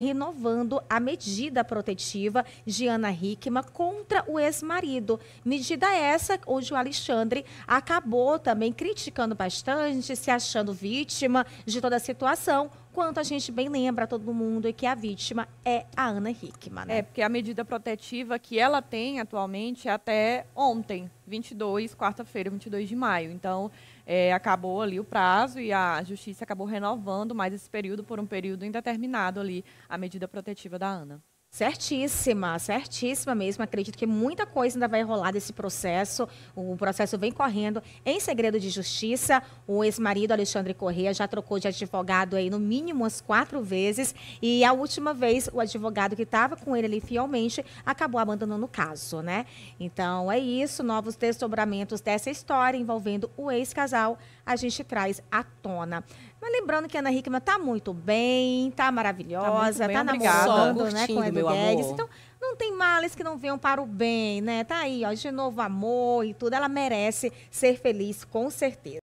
renovando a medida protetiva de Ana Hickman contra o ex-marido. Medida essa onde o Alexandre acabou também criticando bastante, se achando vítima de toda a situação, enquanto a gente bem lembra todo mundo é que a vítima é a Ana Hickman. Né? É, porque a medida protetiva que ela tem atualmente é até ontem, 22, quarta-feira, 22 de maio. Então, é, acabou ali o prazo e a justiça acabou renovando mais esse período por um período indeterminado ali, a medida protetiva da Ana. Certíssima, certíssima mesmo. Acredito que muita coisa ainda vai rolar desse processo. O processo vem correndo em segredo de justiça. O ex-marido Alexandre Corrêa já trocou de advogado aí no mínimo umas quatro vezes. E a última vez, o advogado que estava com ele ali fielmente acabou abandonando o caso, né? Então é isso. Novos desdobramentos dessa história envolvendo o ex-casal a gente traz à tona. Mas lembrando que a Ana Hickman está muito bem, está tá maravilhosa, está tá namorando, né? Com meu Guedes. Amor. Então, não tem males que não venham para o bem, né? Tá aí, ó, de novo amor e tudo. Ela merece ser feliz, com certeza.